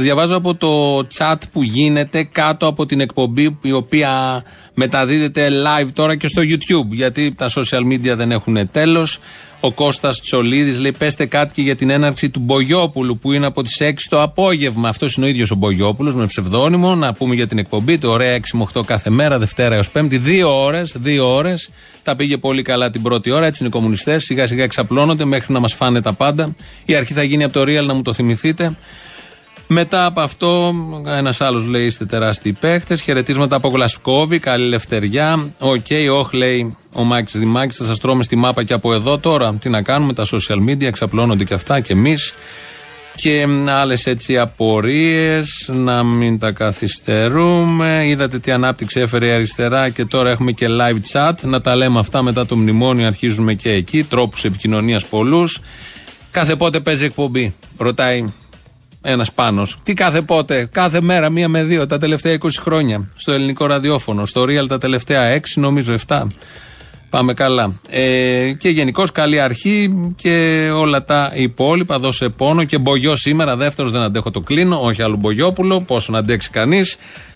Σας διαβάζω από το chat που γίνεται κάτω από την εκπομπή η οποία μεταδίδεται live τώρα και στο YouTube. Γιατί τα social media δεν έχουν τέλος. Ο Κώστας Τσολίδης λέει: Πέστε κάτι και για την έναρξη του Μπογιόπουλου που είναι από τις 6 το απόγευμα. Αυτός είναι ο ίδιος ο Μπογιόπουλος με ψευδόνυμο. Να πούμε για την εκπομπή το Ωραία, 6 με 8 κάθε μέρα, Δευτέρα έως Πέμπτη. Δύο ώρες, δύο ώρες. Τα πήγε πολύ καλά την πρώτη ώρα. Έτσι είναι οι κομμουνιστές. Σιγά σιγά εξαπλώνονται μέχρι να μας φάνε τα πάντα. Η αρχή θα γίνει από το Real, να μου το θυμηθείτε. Μετά από αυτό, ένας άλλος λέει: Είστε τεράστιοι παίχτες. Χαιρετίσματα από Γλασκόβη, καλή ελευθεριά. Οκ, okay, όχ, λέει ο Μάκης Δημάκης, θα σας τρώμε στη μάπα και από εδώ τώρα. Τι να κάνουμε, τα social media ξαπλώνονται και αυτά και εμείς. Και άλλες έτσι απορίες, να μην τα καθυστερούμε. Είδατε τι ανάπτυξη έφερε η αριστερά και τώρα έχουμε και live chat. Να τα λέμε αυτά μετά το μνημόνιο, αρχίζουμε και εκεί. Τρόπους επικοινωνίας πολλούς. Κάθε πότε παίζει εκπομπή. Ρωτάει ένας πάνω. Τι κάθε πότε, κάθε μέρα, μία με δύο, τα τελευταία 20 χρόνια. Στο ελληνικό ραδιόφωνο, στο Real τα τελευταία 6, νομίζω 7. Πάμε καλά. Ε, και γενικώς καλή αρχή και όλα τα υπόλοιπα. Δώσε πόνο και μπογιό σήμερα. Δεύτερος δεν αντέχω το κλείνω. Όχι άλλο Μπογιόπουλο. Πόσο να αντέξει κανείς.